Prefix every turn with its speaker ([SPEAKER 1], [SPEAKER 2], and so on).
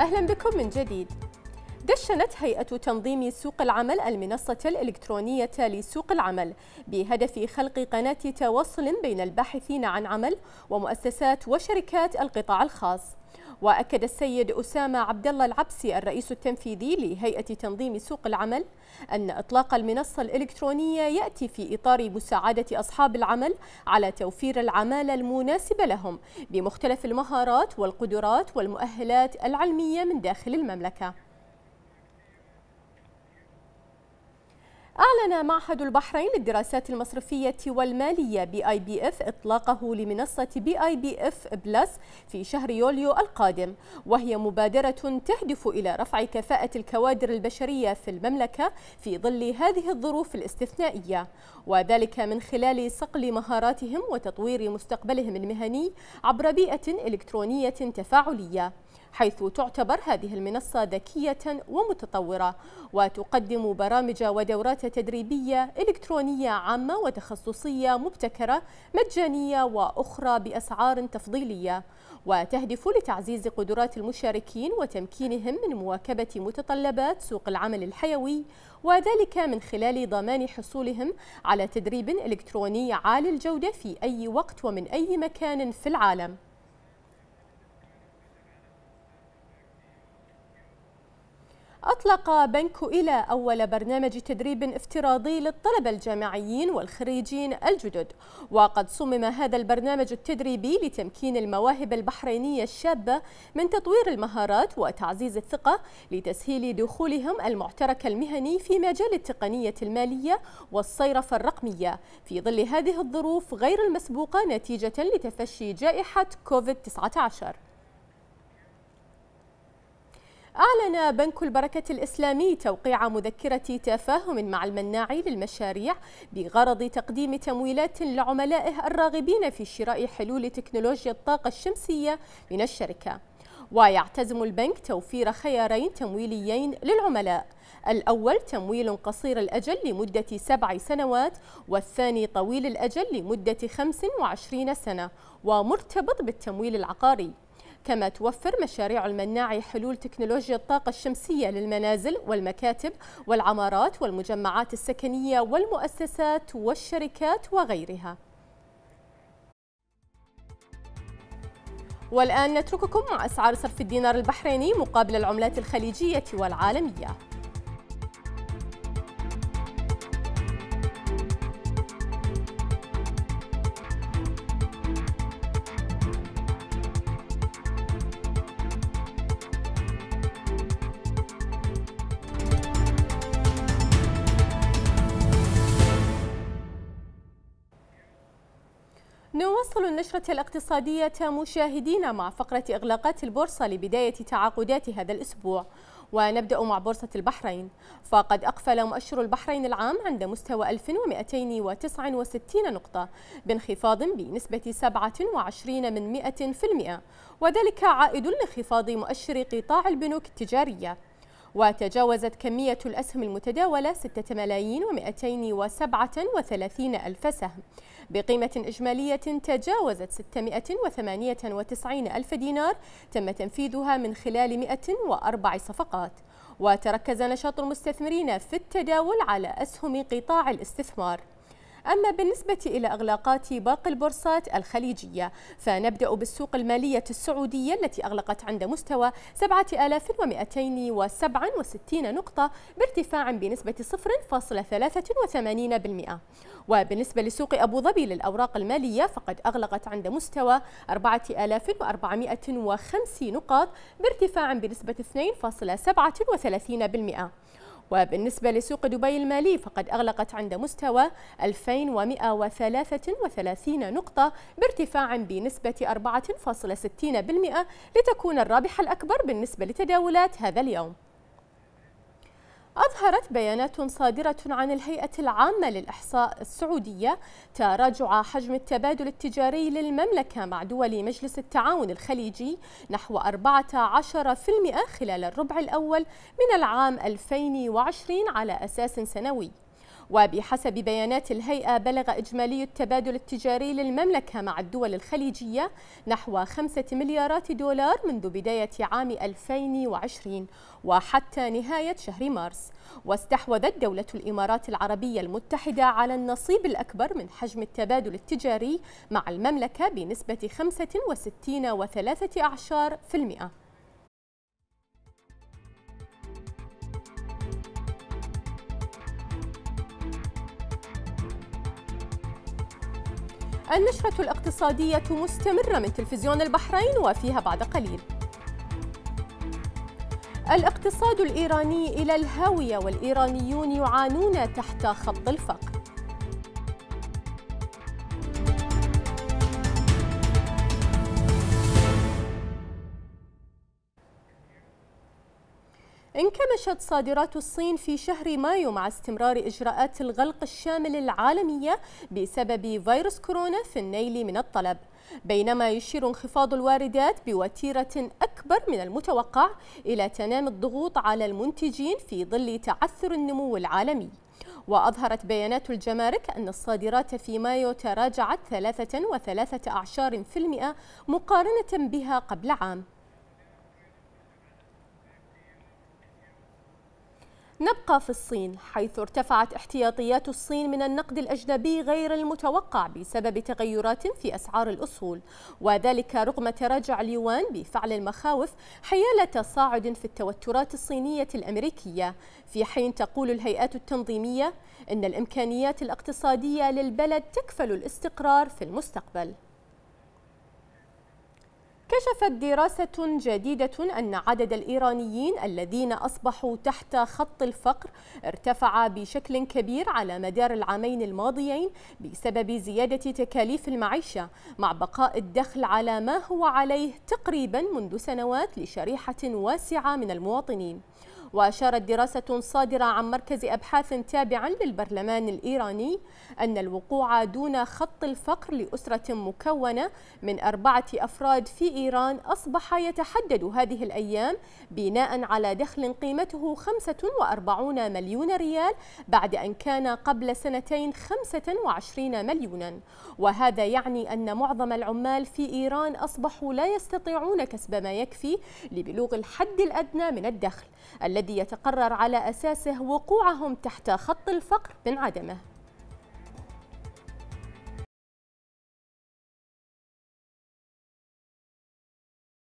[SPEAKER 1] أهلا بكم من جديد دشنت هيئة تنظيم سوق العمل المنصة الإلكترونية لسوق العمل بهدف خلق قناة تواصل بين الباحثين عن عمل ومؤسسات وشركات القطاع الخاص واكد السيد اسامه عبد الله العبسي الرئيس التنفيذي لهيئه تنظيم سوق العمل ان اطلاق المنصه الالكترونيه ياتي في اطار مساعده اصحاب العمل على توفير العماله المناسبه لهم بمختلف المهارات والقدرات والمؤهلات العلميه من داخل المملكه أعلن معهد البحرين للدراسات المصرفية والمالية بي آي بي إف إطلاقه لمنصة بي آي بي إف بلس في شهر يوليو القادم وهي مبادرة تهدف إلى رفع كفاءة الكوادر البشرية في المملكة في ظل هذه الظروف الاستثنائية وذلك من خلال صقل مهاراتهم وتطوير مستقبلهم المهني عبر بيئة إلكترونية تفاعلية حيث تعتبر هذه المنصة ذكية ومتطورة وتقدم برامج ودورات تدريبية إلكترونية عامة وتخصصية مبتكرة مجانية وأخرى بأسعار تفضيلية وتهدف لتعزيز قدرات المشاركين وتمكينهم من مواكبة متطلبات سوق العمل الحيوي وذلك من خلال ضمان حصولهم على تدريب إلكتروني عالي الجودة في أي وقت ومن أي مكان في العالم أطلق بنك إلى أول برنامج تدريب افتراضي للطلبة الجامعيين والخريجين الجدد وقد صمم هذا البرنامج التدريبي لتمكين المواهب البحرينية الشابة من تطوير المهارات وتعزيز الثقة لتسهيل دخولهم المعترك المهني في مجال التقنية المالية والصيرفة الرقمية في ظل هذه الظروف غير المسبوقة نتيجة لتفشي جائحة كوفيد-19 أعلن بنك البركة الإسلامي توقيع مذكرة تفاهم مع المناعي للمشاريع بغرض تقديم تمويلات لعملائه الراغبين في شراء حلول تكنولوجيا الطاقة الشمسية من الشركة ويعتزم البنك توفير خيارين تمويليين للعملاء الأول تمويل قصير الأجل لمدة سبع سنوات والثاني طويل الأجل لمدة 25 سنة ومرتبط بالتمويل العقاري كما توفر مشاريع المناعي حلول تكنولوجيا الطاقة الشمسية للمنازل والمكاتب والعمارات والمجمعات السكنية والمؤسسات والشركات وغيرها والآن نترككم مع أسعار صرف الدينار البحريني مقابل العملات الخليجية والعالمية تواصل النشرة الاقتصادية مشاهدينا مع فقرة إغلاقات البورصة لبداية تعاقدات هذا الأسبوع ونبدأ مع بورصة البحرين فقد أقفل مؤشر البحرين العام عند مستوى 1269 نقطة بانخفاض بنسبة 27 من 100% وذلك عائد لانخفاض مؤشر قطاع البنوك التجارية وتجاوزت كمية الأسهم المتداولة 6 ملايين و237 ألف سهم بقيمة إجمالية تجاوزت 698 ألف دينار تم تنفيذها من خلال 104 صفقات وتركز نشاط المستثمرين في التداول على أسهم قطاع الاستثمار أما بالنسبة إلى إغلاقات باقي البورصات الخليجية فنبدأ بالسوق المالية السعودية التي أغلقت عند مستوى 7267 نقطة بارتفاع بنسبة 0.83% وبالنسبة لسوق أبو ظبي للأوراق المالية فقد أغلقت عند مستوى 4405 نقاط بارتفاع بنسبة 2.37% وبالنسبة لسوق دبي المالي فقد أغلقت عند مستوى 2133 نقطة بارتفاع بنسبة 4.60% لتكون الرابح الأكبر بالنسبة لتداولات هذا اليوم أظهرت بيانات صادرة عن الهيئة العامة للإحصاء السعودية تراجع حجم التبادل التجاري للمملكة مع دول مجلس التعاون الخليجي نحو 14% خلال الربع الأول من العام 2020 على أساس سنوي وبحسب بيانات الهيئة بلغ إجمالي التبادل التجاري للمملكة مع الدول الخليجية نحو 5 مليارات دولار منذ بداية عام 2020 وحتى نهاية شهر مارس واستحوذت دولة الإمارات العربية المتحدة على النصيب الأكبر من حجم التبادل التجاري مع المملكة بنسبة 65.3% النشرة الاقتصادية مستمرة من تلفزيون البحرين وفيها بعد قليل الاقتصاد الإيراني إلى الهاوية والإيرانيون يعانون تحت خط الفقر انكمشت صادرات الصين في شهر مايو مع استمرار إجراءات الغلق الشامل العالمية بسبب فيروس كورونا في النيل من الطلب بينما يشير انخفاض الواردات بوتيرة أكبر من المتوقع إلى تنامي الضغوط على المنتجين في ظل تعثر النمو العالمي وأظهرت بيانات الجمارك أن الصادرات في مايو تراجعت 3.3% مقارنة بها قبل عام نبقى في الصين حيث ارتفعت احتياطيات الصين من النقد الأجنبي غير المتوقع بسبب تغيرات في أسعار الأصول وذلك رغم تراجع اليوان بفعل المخاوف حيال تصاعد في التوترات الصينية الأمريكية في حين تقول الهيئات التنظيمية إن الإمكانيات الاقتصادية للبلد تكفل الاستقرار في المستقبل كشفت دراسة جديدة أن عدد الإيرانيين الذين أصبحوا تحت خط الفقر ارتفع بشكل كبير على مدار العامين الماضيين بسبب زيادة تكاليف المعيشة مع بقاء الدخل على ما هو عليه تقريبا منذ سنوات لشريحة واسعة من المواطنين وأشارت دراسة صادرة عن مركز أبحاث تابع للبرلمان الإيراني أن الوقوع دون خط الفقر لأسرة مكونة من أربعة أفراد في إيران أصبح يتحدد هذه الأيام بناء على دخل قيمته 45 مليون ريال بعد أن كان قبل سنتين 25 مليونا وهذا يعني أن معظم العمال في إيران أصبحوا لا يستطيعون كسب ما يكفي لبلوغ الحد الأدنى من الدخل الذي الذي يتقرر على أساسه وقوعهم تحت خط الفقر من عدمه